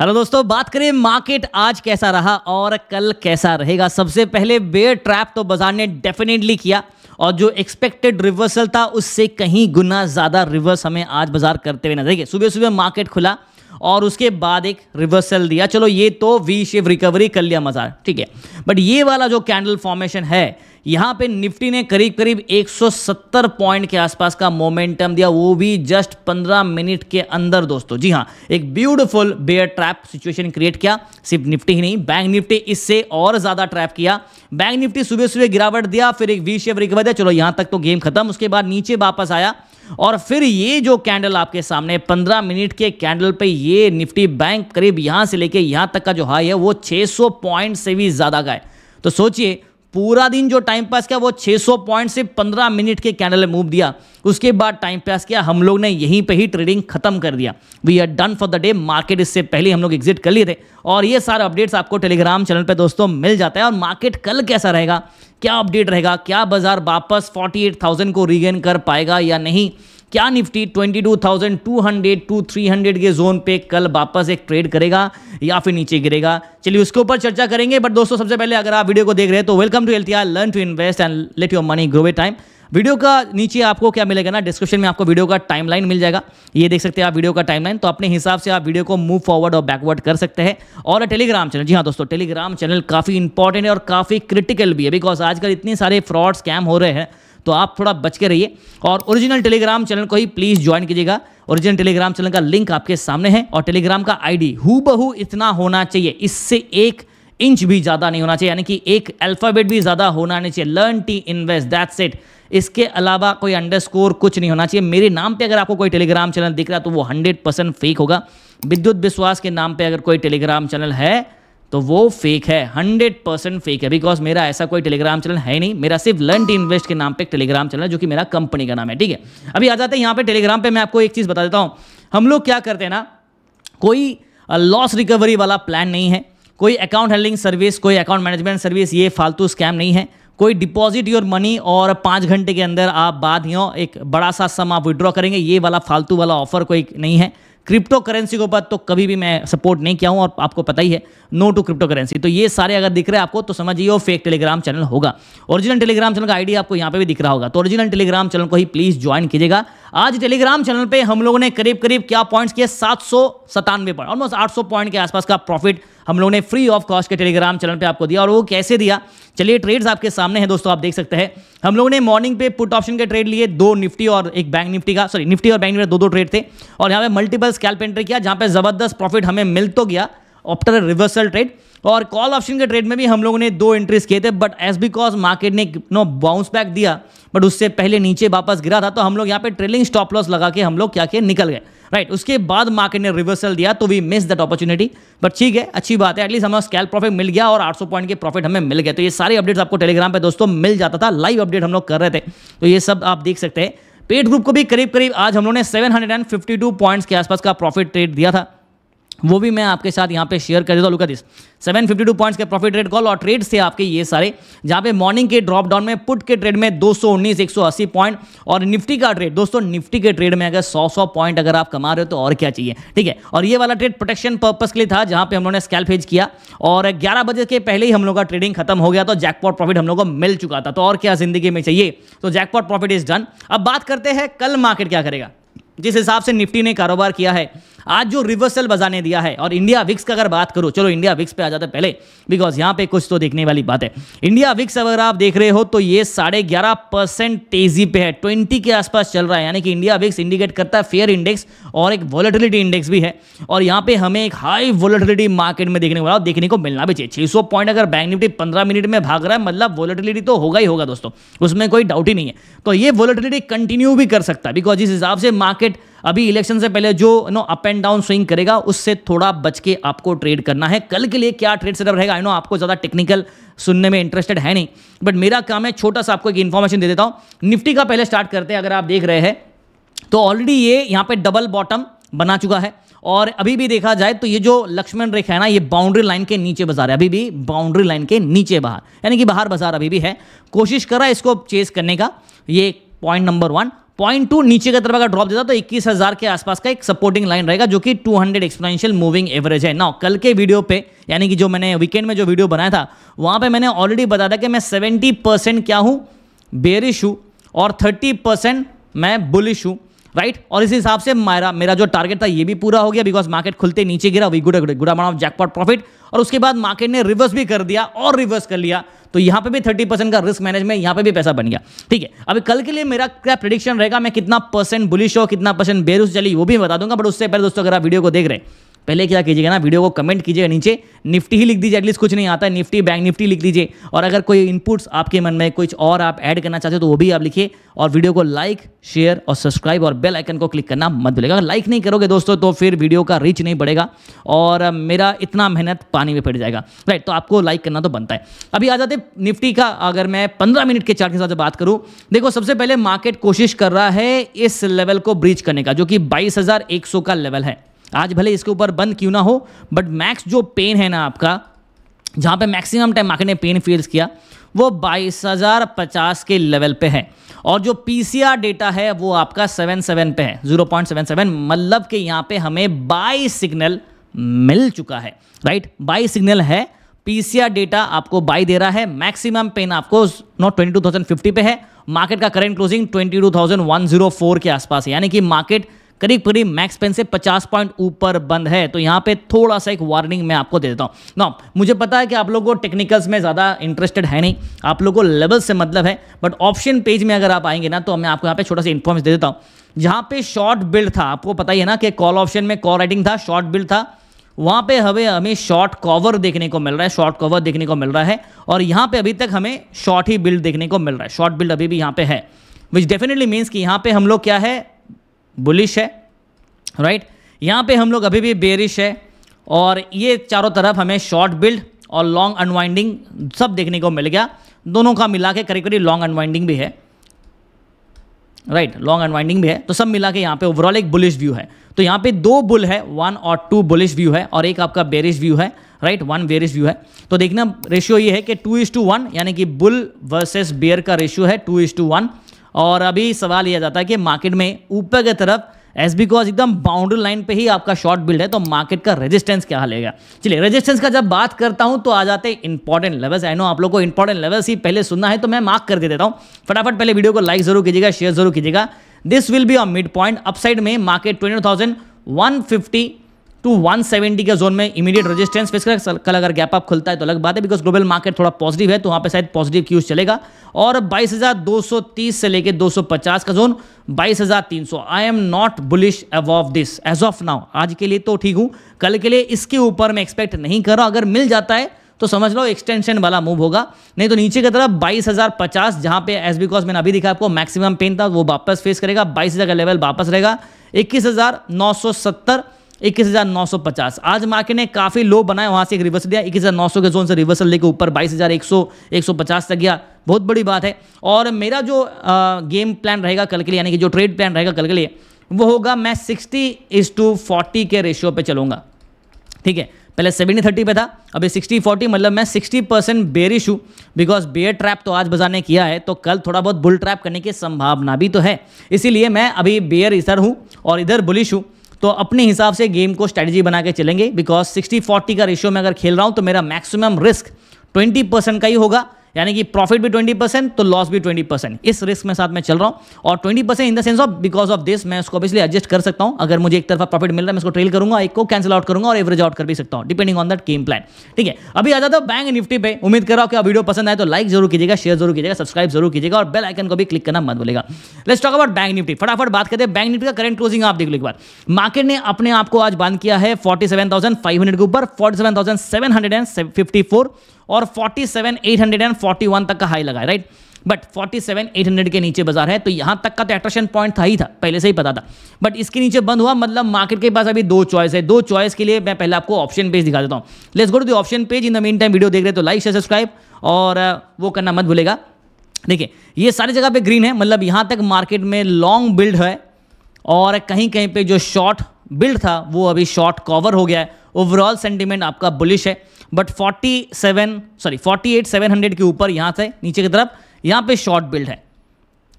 Hello दोस्तों बात करें मार्केट आज कैसा रहा और कल कैसा रहेगा सबसे पहले बेयर ट्रैप तो बाजार ने डेफिनेटली किया और जो एक्सपेक्टेड रिवर्सल था उससे कहीं गुना ज़्यादा रिवर्स हमें आज बाजार करते हुए नजर देखिए सुबह सुबह मार्केट खुला और उसके बाद एक रिवर्सल दिया चलो ये तो वी शेप रिकवरी कर लिया मजार ठीक है बट ये वाला जो कैंडल फॉर्मेशन है यहां पे निफ्टी ने करीब करीब 170 पॉइंट के आसपास का मोमेंटम दिया वो भी जस्ट 15 मिनट के अंदर दोस्तों जी हाँ एक beautiful bear trap situation create किया सिर्फ निफ्टी ही नहीं बैंक निफ्टी इससे और ज़्यादा ट्रैप किया बैंक निफ्टी सुबह सुबह गिरावट दिया फिर एक वी शेप रिकवर दिया चलो यहां तक तो गेम खत्म उसके बाद नीचे वापस आया और फिर ये जो कैंडल आपके सामने 15 मिनट के कैंडल पे ये निफ्टी बैंक करीब यहां से लेके यहां तक का जो हाई है वो 600 पॉइंट से भी ज्यादा का है तो सोचिए पूरा दिन जो टाइम पास किया वो 600 पॉइंट से 15 मिनट के कैंडल मूव दिया उसके बाद टाइम पास किया हम लोग ने यहीं पे ही ट्रेडिंग खत्म कर दिया we are done for the day market इससे पहले हम लोग एग्जिट कर लिए थे और ये सारे अपडेट्स आपको टेलीग्राम चैनल पे दोस्तों मिल जाता है और मार्केट कल कैसा रहेगा क्या अपडेट रहेगा क्या बाजार वापस फोर्टी को रीगेन कर पाएगा या नहीं क्या निफ्टी 22,200 टू 300 के जोन पे कल वापस एक ट्रेड करेगा या फिर नीचे गिरेगा चलिए उसके ऊपर चर्चा करेंगे बट दोस्तों सबसे पहले अगर आप वीडियो को देख रहे हैं तो welcome to L learn to invest and let your money grow a time video का नीचे आपको क्या मिलेगा ना डिस्क्रिप्शन में आपको वीडियो का टाइमलाइन मिल जाएगा ये देख सकते हैं आप वीडियो का टाइमलाइन तो अपने हिसाब से आप वीडियो को मूव फॉरवर्ड और बैकवर्ड कर सकते हैं और टेलीग्राम चैनल जी हाँ दोस्तों टेलीग्राम चैनल काफ़ी इंपॉर्टेंट है और काफ़ी क्रिटिकल भी है बिकॉज आजकल इतने सारे फ्रॉड स्कैम हो रहे हैं तो आप थोड़ा बच के रहिए और ओरिजिनल टेलीग्राम चैनल को ही प्लीज़ ज्वाइन कीजिएगा ओरिजिनल टेलीग्राम चैनल का लिंक आपके सामने है और टेलीग्राम का आईडी हूबहू इतना होना चाहिए इससे एक इंच भी ज़्यादा नहीं होना चाहिए यानी कि एक अल्फ़ाबेट भी ज़्यादा होना नहीं चाहिए learn to invest that's it इसके अलावा कोई अंडरस्कोर कुछ नहीं होना चाहिए मेरे नाम पे अगर आपको कोई टेलीग्राम चैनल दिख रहा है तो वो हंड्रेड परसेंट फेक होगा विद्युत विश्वास के नाम पे अगर कोई टेलीग्राम चैनल है तो वो फेक है हंड्रेड परसेंट फेक है बिकॉज मेरा ऐसा कोई टेलीग्राम चैनल है नहीं मेरा सिर्फ लर्न इन्वेस्ट के नाम पे टेलीग्राम चैनल जो कि मेरा कंपनी का नाम है ठीक है अभी आ जाते हैं यहाँ पे टेलीग्राम पे मैं आपको एक चीज़ बता देता हूँ हम लोग क्या करते हैं ना कोई लॉस रिकवरी वाला प्लान नहीं है कोई अकाउंट हैंडलिंग सर्विस कोई अकाउंट मैनेजमेंट सर्विस ये फालतू स्कैम नहीं है कोई डिपॉजिट योर मनी और पाँच घंटे के अंदर आप बाद ही एक बड़ा सा सम आप विड्रॉ करेंगे ये वाला फालतू वाला ऑफर कोई नहीं है क्रिप्टो करेंसी के ऊपर तो कभी भी मैं सपोर्ट नहीं किया हूं और आपको पता ही है नो टू क्रिप्टो करेंसी तो ये सारे अगर दिख रहे हैं आपको तो समझिए वो फेक टेलीग्राम चैनल होगा ओरिजिनल टेलीग्राम चैनल का आईडी आपको यहां पे भी दिख रहा होगा तो ओरिजिनल टेलीग्राम चैनल को ही प्लीज़ ज्वाइन कीजिएगा आज टेलीग्राम चैनल पर हम लोगों ने करीब करीब क्या पॉइंट्स किए सात सौ पॉइंट ऑलमोस्ट आठ सौ पॉइंट के आसपास का प्रॉफिट हम लोग ने फ्री ऑफ कॉस्ट के टेलीग्राम चैनल पे आपको दिया और वो कैसे दिया चलिए ट्रेड्स आपके सामने हैं दोस्तों आप देख सकते हैं हम लोगों ने मॉर्निंग पे पुट ऑप्शन के ट्रेड लिए दो निफ्टी और एक बैंक निफ्टी का सॉरी निफ्टी और बैंक निफ्टी दो दो ट्रेड थे और यहाँ पे मल्टीपल स्कैल्प एंट्री किया जहाँ पे जबरदस्त प्रॉफिट हमें मिल तो गया ऑफ्टर रिवर्सल ट्रेड और कॉल ऑप्शन के ट्रेड में भी हम लोगों ने दो एंट्रीज किए थे बट एज बिकॉज मार्केट ने नो बाउंस बैक दिया बट उससे पहले नीचे वापस गिरा था तो हम लोग यहाँ पे ट्रेलिंग स्टॉप लॉस लगा के हम लोग क्या किए निकल गए राइट right, उसके बाद मार्केट ने रिवर्सल दिया तो we miss that opportunity but ठीक है अच्छी बात है एटलीस्ट हमें स्कैल प्रॉफिट मिल गया और 800 पॉइंट के प्रॉफिट हमें मिल गए तो ये सारे अपडेट्स आपको टेलीग्राम पे दोस्तों मिल जाता था लाइव अपडेट हम लोग कर रहे थे तो ये सब आप देख सकते हैं पेड ग्रुप को भी करीब करीब आज हम लोग ने सेवन पॉइंट्स के आसपास का प्रॉफिट ट्रेड दिया था वो भी मैं आपके साथ यहाँ पे शेयर कर देता हूँ लुका दिस 752 पॉइंट्स के प्रॉफिट रेट कॉल और ट्रेड्स थे आपके ये सारे जहाँ पे मॉर्निंग के ड्रॉप डाउन में पुट के ट्रेड में 219 180 पॉइंट और निफ्टी का ट्रेड दोस्तों निफ्टी के ट्रेड में अगर 100 100 पॉइंट अगर आप कमा रहे हो तो और क्या चाहिए ठीक है और ये वाला ट्रेड प्रोटेक्शन पर्पज के लिए था जहाँ पे हम लोगों ने स्कैल फेज किया और ग्यारह बजे के पहले ही हम लोग का ट्रेडिंग खत्म हो गया तो जैकपॉट प्रॉफिट हम लोग को मिल चुका था तो और क्या जिंदगी में चाहिए तो जैकपॉट प्रॉफिट इज डन अब बात करते हैं कल मार्केट क्या करेगा जिस हिसाब से निफ्टी ने कारोबार किया है आज जो रिवर्सल बजाने दिया है और इंडिया विक्स का अगर बात करो चलो इंडिया विक्स पे आ जाते पहले बिकॉज यहाँ पे कुछ तो देखने वाली बात है इंडिया विक्स अगर आप देख रहे हो तो ये साढ़े ग्यारह परसेंट तेजी पे है ट्वेंटी के आसपास चल रहा है यानी कि इंडिया विक्स इंडिकेट करता है फेयर इंडेक्स और एक वॉलेटिलिटी इंडेक्स भी है और यहाँ पे हमें एक हाई वॉलेटिलिटी मार्केट में देखने वाला और देखने को मिलना भी चाहिए छह पॉइंट अगर बैंक निफ्टी पंद्रह मिनट में भाग रहा है मतलब वॉलेटिलिटी तो होगा ही होगा दोस्तों उसमें कोई डाउट ही नहीं है तो ये वॉलेटिलिटी कंटिन्यू भी कर सकता है बिकॉज इस हिसाब से मार्केट अभी इलेक्शन से पहले जो नो अप एंड डाउन स्विंग करेगा उससे थोड़ा बच के आपको ट्रेड करना है कल के लिए क्या ट्रेड सेटअप रहेगा आई नो आपको ज़्यादा टेक्निकल सुनने में इंटरेस्टेड है नहीं बट मेरा काम है छोटा सा आपको एक इन्फॉर्मेशन दे देता हूँ निफ्टी का पहले स्टार्ट करते हैं अगर आप देख रहे हैं तो ऑलरेडी ये यहाँ पे डबल बॉटम बना चुका है और अभी भी देखा जाए तो ये जो लक्ष्मण रेखा है ना ये बाउंड्री लाइन के नीचे बाजार है अभी भी बाउंड्री लाइन के नीचे बाहर यानी कि बाहर बाजार अभी भी है कोशिश कर रहा है इसको चेस करने का ये point number one point two नीचे की तरफ अगर ड्रॉप देता तो इक्कीस हजार के आसपास का एक सपोर्टिंग लाइन रहेगा जो कि 200 हंड्रेड एक्सपोनेंशियल मूविंग एवरेज है ना कल के वीडियो पे यानी कि जो मैंने वीकेंड में जो वीडियो बनाया था वहां पे मैंने ऑलरेडी बताया था कि मैं 70 परसेंट क्या हूं बेरिश हूं और 30 परसेंट मैं बुलिश हूँ राइट और इस हिसाब से मेरा मेरा जो टारगेट था ये भी पूरा हो गया बिकॉज मार्केट खुलते नीचे गिरा we good good amount of jackpot profit और उसके बाद मार्केट ने रिवर्स भी कर दिया और रिवर्स कर लिया तो यहां पे भी थर्टी परसेंट का रिस्क मैनेजमेंट यहां पे भी पैसा बन गया ठीक है अभी कल के लिए मेरा क्या प्रडिक्शन रहेगा मैं कितना परसेंट बुलिश हो कितना परसेंट बेरोस चली वो भी बता दूंगा बट उससे पहले दोस्तों अगर आप वीडियो को देख रहे हैं पहले क्या कीजिएगा ना वीडियो को कमेंट कीजिएगा नीचे निफ्टी ही लिख दीजिए एटलीस्ट कुछ नहीं आता है निफ्टी बैंक निफ्टी लिख दीजिए और अगर कोई इनपुट्स आपके मन में कुछ और आप ऐड करना चाहते हो तो वो भी आप लिखिए और वीडियो को लाइक शेयर और सब्सक्राइब और बेल आइकन को क्लिक करना मत भूलेगा अगर लाइक नहीं करोगे दोस्तों तो फिर वीडियो का रीच नहीं बढ़ेगा और मेरा इतना मेहनत पानी में पड़ जाएगा राइट तो आपको लाइक करना तो बनता है अभी आ जाते निफ्टी का अगर मैं पंद्रह मिनट के चार के साथ बात करूँ देखो सबसे पहले मार्केट कोशिश कर रहा है इस लेवल को ब्रीच करने का जो कि बाईस का लेवल है आज भले इसके ऊपर बंद क्यों ना हो बट मैक्स जो पेन है ना आपका जहाँ पे मैक्सिमम टाइम मार्केट ने पेन फील्स किया वो बाईस हज़ार पचास के लेवल पे है और जो पीसीआर डेटा है वो आपका सेवन सेवन पे है जीरो पॉइंट सेवन सेवन मतलब कि यहाँ पे हमें बाई सिग्नल मिल चुका है राइट बाई सिग्नल है पीसीआर डेटा आपको बाई दे रहा है मैक्सिमम पेन आपको नॉट ट्वेंटी पे है मार्केट का करेंट क्लोजिंग ट्वेंटी के आसपास है यानी कि मार्केट करीब करीब मैक्स पेन से 50 पॉइंट ऊपर बंद है तो यहाँ पे थोड़ा सा एक वार्निंग मैं आपको दे देता हूँ ना मुझे पता है कि आप लोगों को टेक्निकल्स में ज़्यादा इंटरेस्टेड है नहीं आप लोगों को लेवल से मतलब है बट ऑप्शन पेज में अगर आप आएंगे ना तो मैं आपको यहाँ पे छोटा सा इन्फॉर्मेशन दे देता हूँ जहाँ पे शॉर्ट बिल्ड था आपको पता ही है ना कि कॉल ऑप्शन में कॉल राइटिंग था शॉर्ट बिल्ड था वहाँ पे हमें हमें शॉर्ट कवर देखने को मिल रहा है शॉर्ट कवर देखने को मिल रहा है और यहाँ पे अभी तक हमें शॉर्ट ही बिल्ड देखने को मिल रहा है शॉर्ट बिल्ड अभी भी यहाँ पे है विच डेफिनेटली मीन्स कि यहाँ पे हम लोग क्या है बुलिश है राइट यहाँ पे हम लोग अभी भी बेरिश है और ये चारों तरफ हमें शॉर्ट बिल्ड और लॉन्ग अनवाइंडिंग सब देखने को मिल गया दोनों का मिला के करीब करीब लॉन्ग अनवाइंडिंग भी है राइट लॉन्ग अनवाइंडिंग भी है तो सब मिला के यहाँ पे ओवरऑल एक बुलिश व्यू है तो यहाँ पे दो बुल है वन और टू बुलिश व्यू है और एक आपका बेरिश व्यू है राइट वन बेरिश व्यू है तो देखना रेशियो ये है कि टू इज टू वन यानी कि बुल वर्सेस बेयर का रेशियो है टू इज टू वन और अभी सवाल यह जाता है कि मार्केट में ऊपर की तरफ एस बिकॉज एकदम बाउंड्री लाइन पे ही आपका शॉर्ट बिल्ड है तो मार्केट का रेजिस्टेंस क्या लेगा चलिए रेजिस्टेंस का जब बात करता हूं तो आ जाते हैं इंपॉर्टेंट लेवल्स आई नो आप लोग को इंपॉर्टेंट लेवल्स ही पहले सुनना है तो मैं मार्क कर दे देता हूं फटाफट पहले वीडियो को लाइक जरूर कीजिएगा शेयर जरूर कीजिएगा this will be a mid point upside में market twenty thousand one fifty to 170 के जोन में इमीडिएट रेजिस्टेंस फेस कर कल अगर गैप अप खुलता है तो अलग बात है बिकॉज ग्लोबल मार्केट थोड़ा पॉजिटिव है तो वहाँ पे शायद पॉजिटिव क्यूज चलेगा और 22,230 से लेके 250 का zone 22,300 I am not bullish above this as of now आज के लिए तो ठीक हूँ कल के लिए इसके ऊपर मैं एक्सपेक्ट नहीं कर रहा अगर मिल जाता है तो समझ लो एक्सटेंशन वाला मूव होगा नहीं तो नीचे की तरफ बाईस हजार पचास जहां पे एस बिकॉज मैंने अभी दिखाया आपको मैक्सिमम पेन था वो वापस फेस करेगा बाईस हजार का लेवल वापस रहेगा इक्कीस हजार नौ सौ सत्तर इक्कीस हज़ार नौ सौ पचास आज मार्केट ने काफ़ी लो बनाया वहाँ से एक रिवर्सल दिया इक्कीस हज़ार नौ सौ के जोन से रिवर्सल लेके ऊपर बाईस हज़ार एक सौ एक सौ पचास तक गया बहुत बड़ी बात है और मेरा जो आ, गेम प्लान रहेगा कल के लिए यानी कि जो ट्रेड प्लान रहेगा कल के लिए वो होगा मैं सिक्सटी इज टू फोर्टी के रेशियो पे चलूंगा ठीक है पहले सेवेंटी थर्टी पे था अभी सिक्सटी फोर्टी मतलब मैं सिक्सटी परसेंट बेरिश हूँ बिकॉज बेयर ट्रैप तो आज बाजार ने किया है तो कल थोड़ा बहुत बुल ट्रैप करने की संभावना भी तो है इसीलिए मैं अभी बेयर इधर हूँ और इधर बुलिश हूँ तो अपने हिसाब से गेम को स्ट्रेटजी बना के चलेंगे बिकॉज सिक्सटी फोर्टी का रेशियो में अगर खेल रहा हूं तो मेरा मैक्सिमम रिस्क ट्वेंटी परसेंट का ही होगा यानी कि प्रॉफिट भी ट्वेंटी परसेंट तो लॉस भी ट्वेंटी परसेंट इस रिस्क में साथ में चल रहा हूं और twenty percent in the sense of because of this मैं उसको ऑब्वियसली एडजस्ट कर सकता हूं अगर मुझे एक तरफा प्रॉफिट मिल रहा है मैं उसको ट्रेल करूंगा एक को कैंसिल आउट करूंगा और एवरेज आउट कर भी सकता हूँ depending on that game plan ठीक है अभी आ जाता हूं बैंक निफ्टी पे उम्मीद कर रहा हूँ कि वीडियो पसंद आए तो लाइक जरूर कीजिएगा शेयर जरूर कीजिएगा सब्सक्राइब जरूर कीजिएगा और बेल आइकन को भी क्लिक करना मत बोलेगा let's talk about Bank Nifty फटाफट बात करते हैं बैंक निफ्टी का करंट क्लोजिंग आप देख लो एक बार मार्केट ने अपने आप को आज बांध किया है 47,500 के ऊपर 47,754 और 47,841 तक का हाई लगा है राइट बट 47,800 के नीचे बाजार है तो यहां तक का तो एट्रेशन पॉइंट था ही था पहले से ही पता था बट इसके नीचे बंद हुआ मतलब मार्केट के पास अभी दो चॉइस है दो चॉइस के लिए मैं पहले आपको ऑप्शन पेज दिखा देता हूँ let's go to option page in the main time video देख रहे तो लाइक शेयर सब्सक्राइब और वो करना मत भूलेगा देखिए ये सारी जगह पे ग्रीन है मतलब यहां तक मार्केट में लॉन्ग बिल्ड है और कहीं कहीं पे जो शॉर्ट बिल्ड था वो अभी शॉर्ट कवर हो गया है ओवरऑल सेंटीमेंट आपका बुलिश है बट 47 सॉरी 48700 के ऊपर यहाँ से नीचे की तरफ यहाँ पे शॉर्ट बिल्ड है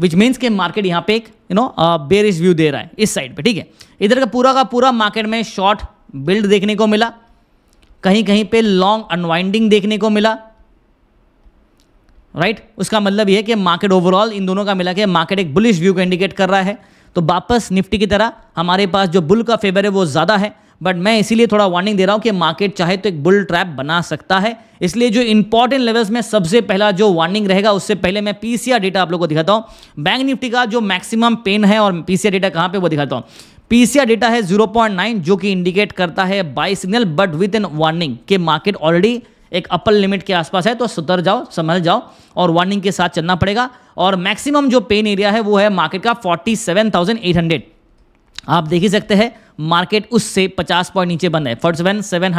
विच मीन्स के मार्केट यहाँ पे एक यू नो बेरिश व्यू दे रहा है इस साइड पे ठीक है इधर का पूरा का पूरा मार्केट में शॉर्ट बिल्ड देखने को मिला कहीं कहीं पे लॉन्ग अनवाइंडिंग देखने को मिला राइट right? उसका मतलब यह कि मार्केट ओवरऑल इन दोनों का मिला के मार्केट एक बुलिश व्यू को इंडिकेट कर रहा है तो वापस निफ्टी की तरह हमारे पास जो बुल का फेवर है वो ज़्यादा है बट मैं इसीलिए थोड़ा वार्निंग दे रहा हूँ कि मार्केट चाहे तो एक बुल ट्रैप बना सकता है इसलिए जो इंपॉर्टेंट लेवल्स में सबसे पहला जो वार्निंग रहेगा उससे पहले मैं पीसीआर डेटा आप लोग को दिखाता हूँ बैंक निफ्टी का जो मैक्सिमम पेन है और पीसीआर डेटा कहाँ पे वो दिखाता हूँ पीसीआर डेटा है 0.9 जो कि इंडिकेट करता है buy signal but with an warning कि मार्केट ऑलरेडी एक अपर लिमिट के आसपास है तो सुधर जाओ संभल जाओ और वार्निंग के साथ चलना पड़ेगा और मैक्सिमम जो पेन एरिया है वो है मार्केट का 47,800 आप देख ही सकते हैं मार्केट उससे 50 पॉइंट नीचे बंद है फर्स्ट वन सेवन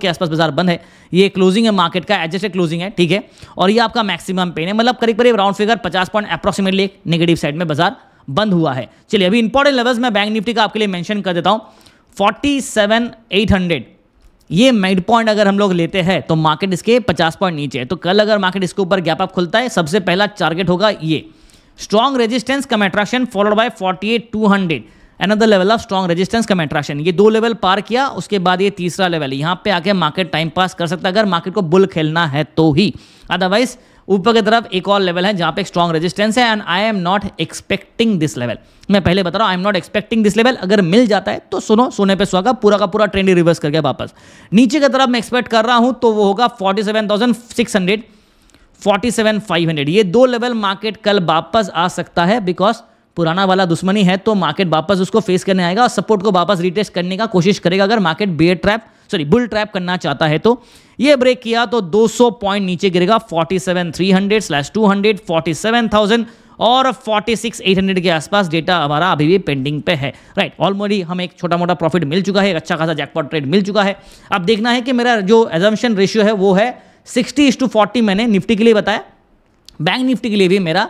के आसपास बाजार बंद है ये क्लोजिंग है मार्केट का एडजस्टेड क्लोजिंग है ठीक है और ये आपका मैक्सिमम पेन है मतलब करीब करीब राउंड फिगर 50 पॉइंट अप्रॉक्सीमेटली एक नेगेटिव साइड में बाजार बंद हुआ है चलिए अभी इंपॉर्टेंट लेवल्स मैं बैंक निफ्टी का आपके लिए मैंशन कर देता हूँ फोर्टी ये मिड पॉइंट अगर हम लोग लेते हैं तो मार्केट इसके पचास पॉइंट नीचे है तो कल अगर मार्केट इसके ऊपर गैप अप खुलता है सबसे पहला टारगेट होगा ये strong resistance cum attraction followed by two hundred another level of strong resistance cum attraction ये दो लेवल पार किया उसके बाद ये तीसरा लेवल यहाँ पे आके मार्केट टाइम पास कर सकता है अगर मार्केट को बुल खेलना है तो ही अदरवाइज ऊपर की तरफ एक और लेवल है जहाँ पे स्ट्रॉन्ग रेजिस्टेंस है and I am not expecting this level मैं पहले बता रहा हूँ I am not expecting this level अगर मिल जाता है तो सुनो सोने पे सुहागा पूरा का पूरा ट्रेंड रिवर्स करके वापस नीचे की तरफ मैं एक्सपेक्ट कर रहा हूँ तो वो होगा forty seven thousand six hundred forty seven five hundred ये दो लेवल मार्केट कल वापस आ सकता है बिकॉज पुराना वाला दुश्मनी है तो मार्केट वापस उसको फेस करने आएगा और सपोर्ट को वापस रिटेस्ट करने का कोशिश करेगा अगर market bear trap sorry bull trap करना चाहता है तो ये ब्रेक किया तो 200 पॉइंट नीचे गिरेगा 47,300 स्लैश 200 47,000 और 46,800 के आसपास डेटा हमारा अभी भी पेंडिंग पे है राइट right, ऑलमोडी हमें एक छोटा मोटा प्रॉफिट मिल चुका है अच्छा खासा जैकपॉट ट्रेड मिल चुका है अब देखना है कि मेरा जो एजम्पन रेशियो है वो है सिक्सटी इज टू फोर्टी मैंने निफ्टी के लिए बताया बैंक निफ्टी के लिए भी मेरा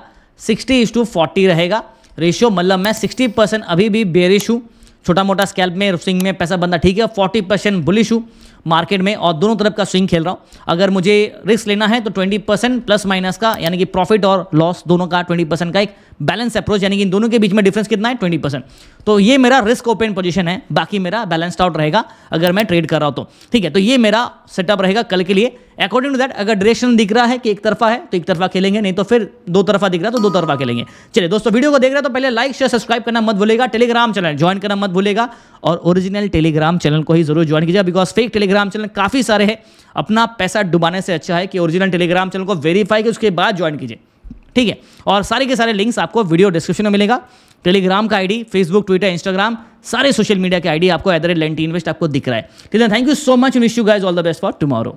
सिक्सटी इज टू फोर्टी रहेगा रेशियो मतलब मैं सिक्सटी परसेंट अभी भी बेरिश हूँ छोटा मोटा स्कैल्प में रुफसिंग में पैसा बनता ठीक है फोर्टी परसेंट बुलिश हूँ मार्केट में और दोनों तरफ का स्विंग खेल रहा हूँ अगर मुझे रिस्क लेना है तो ट्वेंटी परसेंट प्लस माइनस का यानी कि प्रॉफिट और लॉस दोनों का ट्वेंटी परसेंट का एक बैलेंस अप्रोच यानी कि इन दोनों के बीच में डिफरेंस कितना है ट्वेंटी परसेंट तो ये मेरा रिस्क ओपन पोजिशन है बाकी मेरा बैलेंस आउट रहेगा अगर मैं ट्रेड कर रहा हूँ तो ठीक है तो ये मेरा सेटअप रहेगा कल के लिए अकॉर्डिंग टू दैट अगर ड्रेशन दिख रहा है कि एक तरफा है तो एक तरफा खेलेंगे नहीं तो फिर दो तरफा दिख रहा है तो दो तरफा खेलेंगे चलिए दोस्तों वीडियो को देख रहे तो पहले लाइक शेयर सब्सक्राइब करना मत भूलेगा टेलीग्राम चैनल ज्वाइन करना मत भूलेगा और ओरिजिनल टेलीग्राम चैनल को ही जरूर ज्वाइन कीजिए because fake Telegram Telegram channel काफ़ी सारे हैं अपना पैसा डुबाने से अच्छा है कि ओरिजिनल टेलीग्राम चैनल को वेरीफाई करके उसके बाद ज्वाइन कीजिए ठीक है और सारे के सारे लिंक्स आपको वीडियो डिस्क्रिप्शन में मिलेगा टेलीग्राम का आईडी फेसबुक ट्विटर इंस्टाग्राम सारे सोशल मीडिया के आईडी आपको एट द रेट लेंटी इन्वेस्ट आपको दिख रहा है ठीक है thank you so much wish you guys all the best for tomorrow